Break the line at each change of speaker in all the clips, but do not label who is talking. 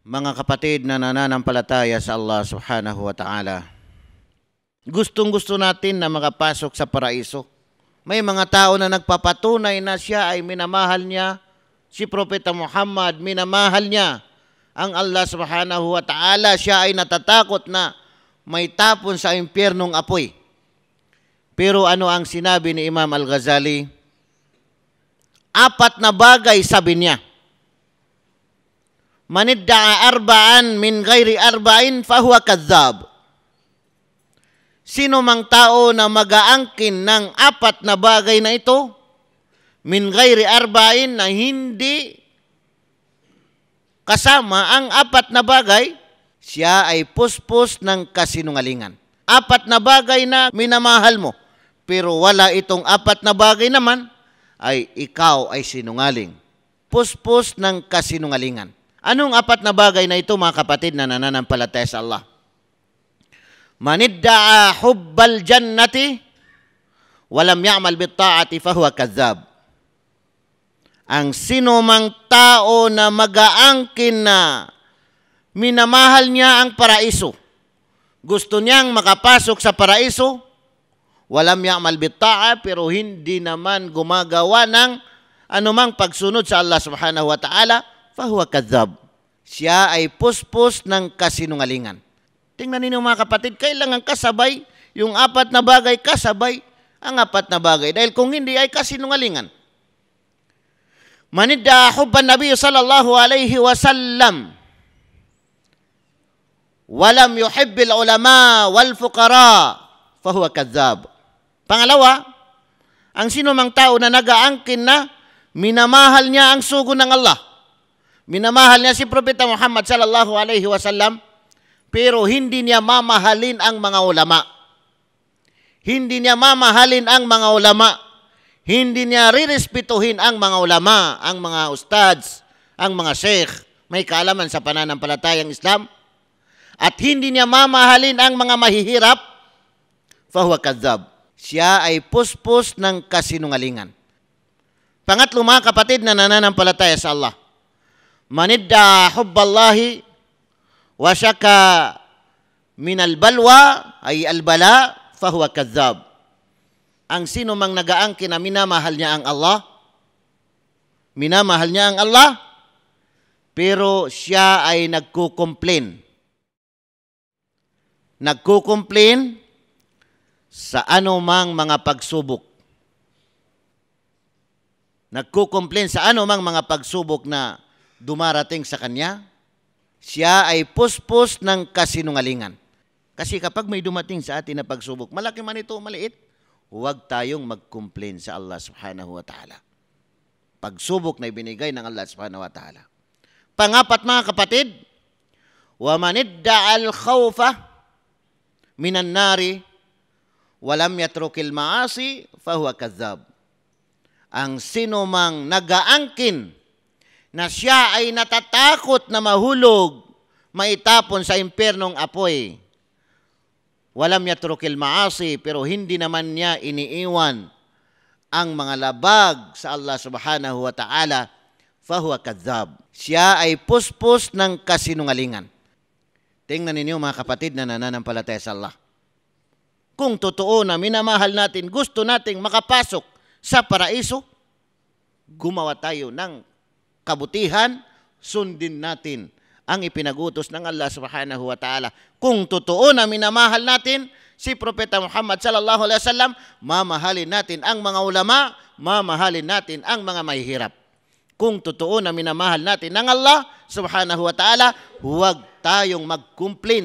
mga kapatid na nananampalataya sa Allah subhanahu wa ta'ala. Gustong-gusto natin na makapasok sa paraiso. May mga tao na nagpapatunay na siya ay minamahal niya, si Propeta Muhammad, minamahal niya ang Allah subhanahu wa ta'ala. Siya ay natatakot na may tapon sa impyernong apoy. Pero ano ang sinabi ni Imam Al-Ghazali? Apat na bagay sabi niya Manidda'a arba'an min ghairi arba'in fahuwa kadzab. Sino mang tao na mag-aangkin ng apat na bagay na ito, min ghairi arba'in na hindi kasama ang apat na bagay, siya ay puspos ng kasinungalingan. Apat na bagay na minamahal mo, pero wala itong apat na bagay naman, ay ikaw ay sinungaling. Puspos ng kasinungalingan. Anong apat na bagay na ito mga kapatid na nananampalataya sa Allah? Manidda'a hubbal jannati walam ya'mal bitta'ati fahuwa kazzab. Ang sino mang tao na mag-aangkin na minamahal niya ang paraiso, gusto niyang makapasok sa paraiso, walam ya'mal bitta'a pero hindi naman gumagawa ng anumang pagsunod sa Allah subhanahu wa ta'ala, fahuwa kadhab. Siya ay puspos ng kasinungalingan. Tingnan ninyo mga kapatid, kailangan kasabay, yung apat na bagay kasabay, ang apat na bagay. Dahil kung hindi ay kasinungalingan. Manidda hubban Nabi sallallahu alayhi wa wasallam walam yuhibbil ulama wal fuqara fahuwa kadzab. Pangalawa, ang sino mang tao na nagaangkin na minamahal niya ang sugo ng Allah Minamahal niya si Propeta Muhammad sallallahu alaihi wasallam pero hindi niya mamahalin ang mga ulama. Hindi niya mamahalin ang mga ulama. Hindi niya rirespetuhin ang mga ulama, ang mga ustads, ang mga sheikh, may kaalaman sa pananampalatayang Islam. At hindi niya mamahalin ang mga mahihirap. Fahuwa kadzab. Siya ay puspos ng kasinungalingan. Pangatlo mga kapatid na nananampalataya sa Allah manidda hubballahi wa syaka min albalwa ay albala fahuwa kadzab. Ang sino mang nagaangkin na minamahal niya ang Allah, minamahal niya ang Allah, pero siya ay nagko-complain. Nagko-complain sa anumang mga pagsubok. Nagko-complain sa anumang mga pagsubok na dumarating sa kanya, siya ay puspos ng kasinungalingan. Kasi kapag may dumating sa atin na pagsubok, malaki man ito o maliit, huwag tayong mag-complain sa Allah subhanahu wa ta'ala. Pagsubok na ibinigay ng Allah subhanahu wa ta'ala. Pangapat mga kapatid, وَمَنِ ادَّعَ الْخَوْفَ مِنَ النَّارِ وَلَمْ يَتْرُكِ الْمَعَاسِ فَهُوَ كَذَّابٌ Ang sino mang nagaangkin na siya ay natatakot na mahulog maitapon sa impernong apoy. Walam niya trukil maasi pero hindi naman niya iniiwan ang mga labag sa Allah subhanahu wa ta'ala fahuwa kadzab. Siya ay puspos ng kasinungalingan. Tingnan ninyo mga kapatid na nananampalataya sa Allah. Kung totoo na minamahal natin, gusto nating makapasok sa paraiso, gumawa tayo ng kabutihan, sundin natin ang ipinagutos ng Allah subhanahu wa ta'ala. Kung totoo na minamahal natin si Propeta Muhammad sallallahu alaihi wasallam, mamahalin natin ang mga ulama, mamahalin natin ang mga mahihirap. Kung totoo na minamahal natin ng Allah subhanahu wa ta'ala, huwag tayong mag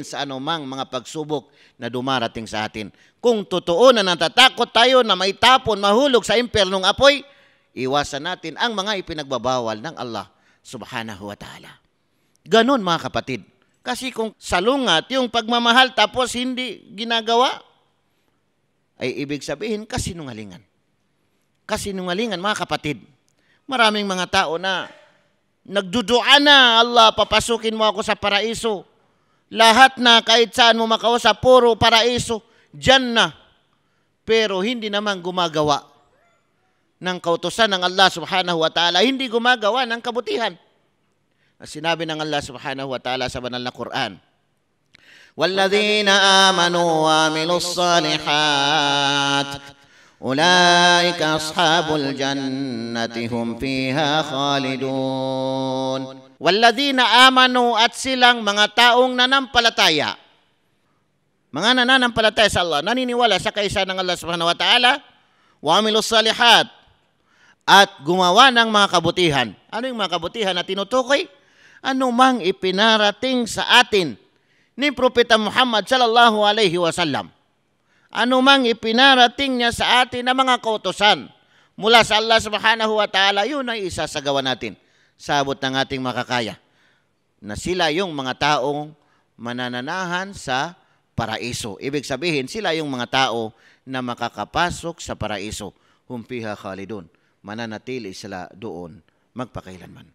sa anumang mga pagsubok na dumarating sa atin. Kung totoo na natatakot tayo na may tapon, mahulog sa impernong apoy, iwasan natin ang mga ipinagbabawal ng Allah subhanahu wa ta'ala. Ganon mga kapatid. Kasi kung salungat yung pagmamahal tapos hindi ginagawa, ay ibig sabihin kasinungalingan. Kasinungalingan mga kapatid. Maraming mga tao na nagdudua na, Allah, papasukin mo ako sa paraiso. Lahat na kahit saan mo makausap, puro paraiso, dyan na. Pero hindi naman gumagawa ng kautosan ng Allah subhanahu wa ta'ala, hindi gumagawa ng kabutihan. Sinabi ng Allah subhanahu wa ta'ala sa banal na Quran, وَالَّذِينَ آمَنُوا وَعَمِلُوا الصَّالِحَاتِ أُولَٰئِكَ أَصْحَابُ الْجَنَّةِ هُمْ فِيهَا خَالِدُونَ وَالَّذِينَ آمَنُوا at silang mga taong nanampalataya, mga nananampalataya sa Allah, naniniwala sa kaisa ng Allah subhanahu wa ta'ala, wa amilu salihat, at gumawa ng mga kabutihan. Ano yung mga kabutihan na tinutukoy? Ano mang ipinarating sa atin ni Propeta Muhammad sallallahu alaihi wasallam. Ano mang ipinarating niya sa atin na mga kautosan mula sa Allah subhanahu wa ta'ala, yun ay isa sa gawa natin sabot ng ating makakaya na sila yung mga taong mananahan sa paraiso. Ibig sabihin, sila yung mga tao na makakapasok sa paraiso. Humpiha Khalidun mananatili sila doon magpakailanman.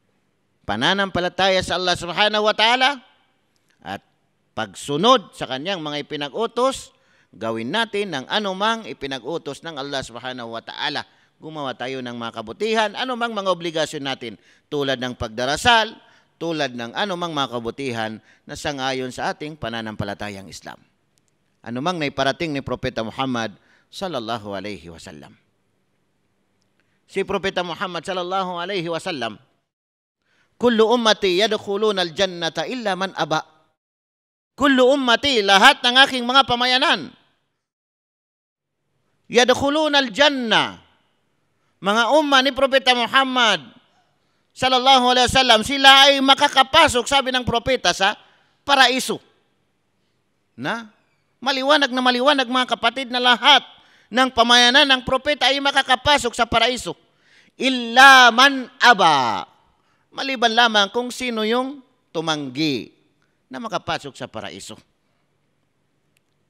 Pananampalataya sa Allah subhanahu wa ta'ala at pagsunod sa kanyang mga ipinag-utos, gawin natin ng anumang ipinag-utos ng Allah subhanahu wa ta'ala. Gumawa tayo ng mga kabutihan, anumang mga obligasyon natin tulad ng pagdarasal, tulad ng anumang mga kabutihan na sangayon sa ating pananampalatayang Islam. Anumang naiparating ni Propeta Muhammad sallallahu alaihi wasallam si Propeta Muhammad sallallahu alaihi wasallam, Kullu ummati yadkhuluna al-jannata illa man aba. Kullu ummati, lahat ng aking mga pamayanan, yadkhuluna al-janna. Mga umma ni Propeta Muhammad sallallahu alaihi wasallam, sila ay makakapasok, sabi ng propeta, sa paraiso. Na? Maliwanag na maliwanag mga kapatid na lahat ng pamayanan ng propeta ay makakapasok sa paraiso. Illa man aba. Maliban lamang kung sino yung tumanggi na makapasok sa paraiso.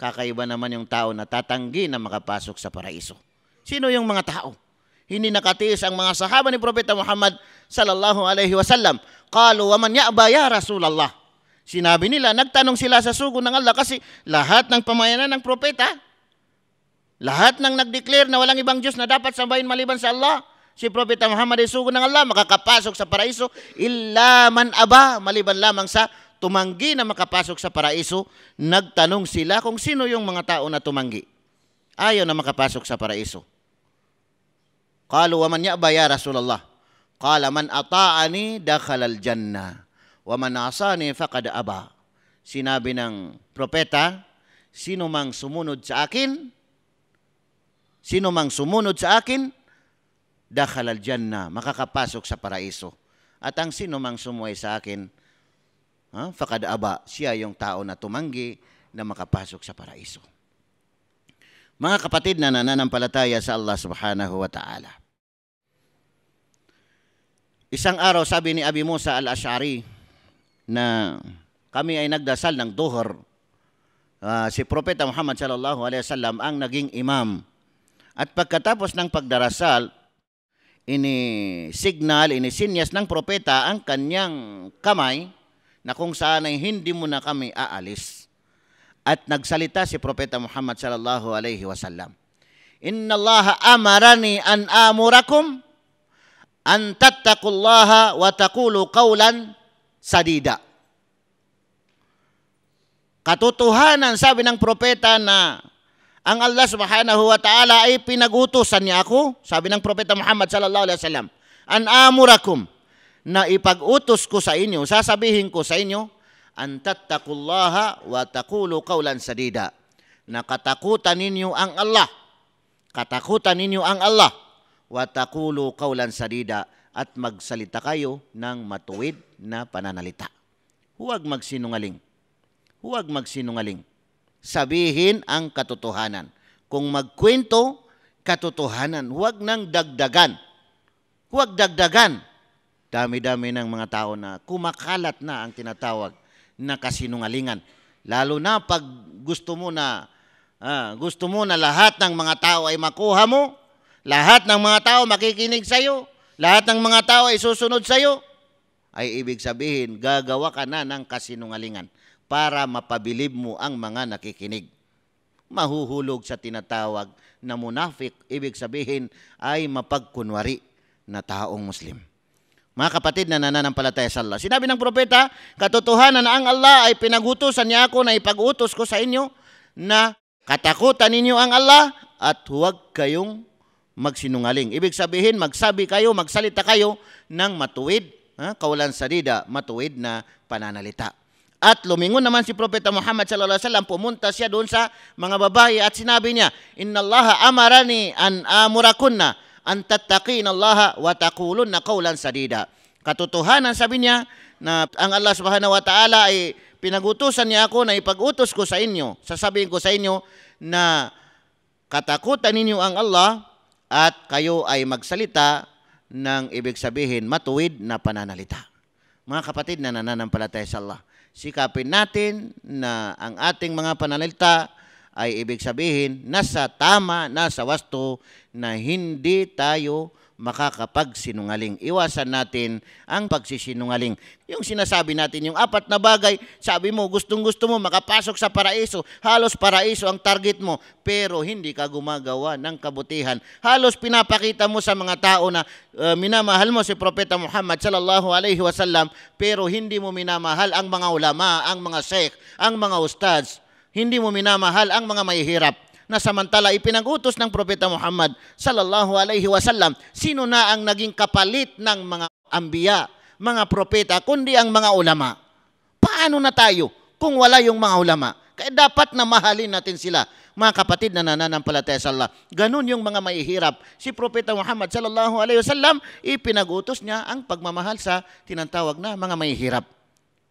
Kakaiba naman yung tao na tatanggi na makapasok sa paraiso. Sino yung mga tao? Hindi nakatiis ang mga sahaba ni Propeta Muhammad sallallahu alaihi wasallam. Qalu wa man ya'ba ya Rasulallah. Sinabi nila, nagtanong sila sa sugo ng Allah kasi lahat ng pamayanan ng propeta lahat ng nag-declare na walang ibang Diyos na dapat sambahin maliban sa Allah, si Propeta Muhammad ay sugo ng Allah, makakapasok sa paraiso, illa man aba, maliban lamang sa tumanggi na makapasok sa paraiso, nagtanong sila kung sino yung mga tao na tumanggi. Ayaw na makapasok sa paraiso. Kalu wa man ya'ba ya Rasulullah. Kala man ata'ani dakhalal janna. Wa man asani faqad aba. Sinabi ng propeta, sino mang sumunod sa akin, Sino mang sumunod sa akin, al janna, makakapasok sa paraiso. At ang sino mang sumuway sa akin, ha, fakad aba, siya yung tao na tumanggi na makapasok sa paraiso. Mga kapatid na nananampalataya sa Allah subhanahu wa ta'ala. Isang araw sabi ni Abi Musa al-Ash'ari na kami ay nagdasal ng duhur. Uh, si Propeta Muhammad sallallahu alaihi wasallam ang naging imam at pagkatapos ng pagdarasal, ini-signal, ini inisinyas ng propeta ang kanyang kamay na kung saan ay hindi mo na kami aalis. At nagsalita si Propeta Muhammad sallallahu alaihi wasallam. Inna Allah amarani an amurakum an tattaqullaha wa taqulu qawlan sadida. Katotohanan sabi ng propeta na ang Allah subhanahu wa ta'ala ay pinagutusan niya ako, sabi ng Propeta Muhammad sallallahu alaihi wasallam, an amurakum na ipag-utos ko sa inyo, sasabihin ko sa inyo, an tattaqullaha wa taqulu qawlan sadida. Nakatakutan ninyo ang Allah. Katakutan ninyo ang Allah. Wa taqulu qawlan sadida at magsalita kayo ng matuwid na pananalita. Huwag magsinungaling. Huwag magsinungaling sabihin ang katotohanan. Kung magkwento, katotohanan. Huwag nang dagdagan. Huwag dagdagan. Dami-dami ng mga tao na kumakalat na ang tinatawag na kasinungalingan. Lalo na pag gusto mo na ah, gusto mo na lahat ng mga tao ay makuha mo, lahat ng mga tao makikinig sa iyo, lahat ng mga tao ay susunod sa iyo, ay ibig sabihin gagawa ka na ng kasinungalingan para mapabilib mo ang mga nakikinig. Mahuhulog sa tinatawag na munafik, ibig sabihin ay mapagkunwari na taong Muslim. Mga kapatid na nananampalataya sa Allah. Sinabi ng propeta, katotohanan na ang Allah ay pinagutosan niya ako na ipag-utos ko sa inyo na katakutan ninyo ang Allah at huwag kayong magsinungaling. Ibig sabihin, magsabi kayo, magsalita kayo ng matuwid, ha? Ah, kaulan sarida, matuwid na pananalita. At lumingon naman si Propeta Muhammad sallallahu alaihi wasallam, pumunta siya doon sa mga babae at sinabi niya, "Inna Allah amarani an amurakunna an tattaqin Allah wa taqulunna qawlan sadida." Katotohanan sabi niya na ang Allah Subhanahu wa taala ay pinagutusan niya ako na ipag-utos ko sa inyo. Sasabihin ko sa inyo na katakutan ninyo ang Allah at kayo ay magsalita ng ibig sabihin matuwid na pananalita. Mga kapatid na nananampalataya sa Allah sikapin natin na ang ating mga pananalita ay ibig sabihin nasa tama, nasa wasto na hindi tayo makakapagsinungaling. Iwasan natin ang pagsisinungaling. Yung sinasabi natin, yung apat na bagay, sabi mo, gustong-gusto mo makapasok sa paraiso, halos paraiso ang target mo, pero hindi ka gumagawa ng kabutihan. Halos pinapakita mo sa mga tao na uh, minamahal mo si Propeta Muhammad sallallahu alaihi wasallam, pero hindi mo minamahal ang mga ulama, ang mga sheikh, ang mga ustads. Hindi mo minamahal ang mga mahihirap na samantala ipinagutos ng Propeta Muhammad sallallahu alaihi wasallam, sino na ang naging kapalit ng mga ambiya, mga propeta, kundi ang mga ulama. Paano na tayo kung wala yung mga ulama? Kaya dapat na mahalin natin sila, mga kapatid na nananampalataya sa Allah. Ganun yung mga maihirap. Si Propeta Muhammad sallallahu alaihi wasallam ipinagutos niya ang pagmamahal sa tinatawag na mga mahihirap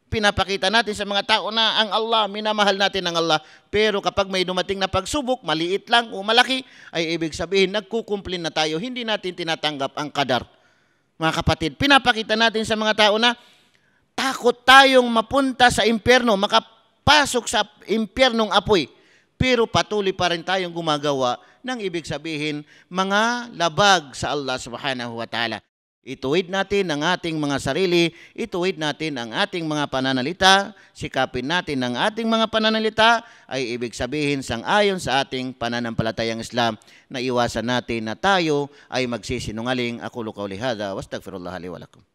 pinapakita natin sa mga tao na ang Allah, minamahal natin ang Allah. Pero kapag may dumating na pagsubok, maliit lang o malaki, ay ibig sabihin nagkukumplin na tayo, hindi natin tinatanggap ang kadar. Mga kapatid, pinapakita natin sa mga tao na takot tayong mapunta sa impyerno, makapasok sa impyernong apoy. Pero patuloy pa rin tayong gumagawa ng ibig sabihin mga labag sa Allah subhanahu wa ta'ala. Ituwid natin ang ating mga sarili, ituwid natin ang ating mga pananalita, sikapin natin ang ating mga pananalita ay ibig sabihin sang ayon sa ating pananampalatayang Islam na iwasan natin na tayo ay magsisinungaling. Ako lukaw lihada, wastagfirullah li walakum.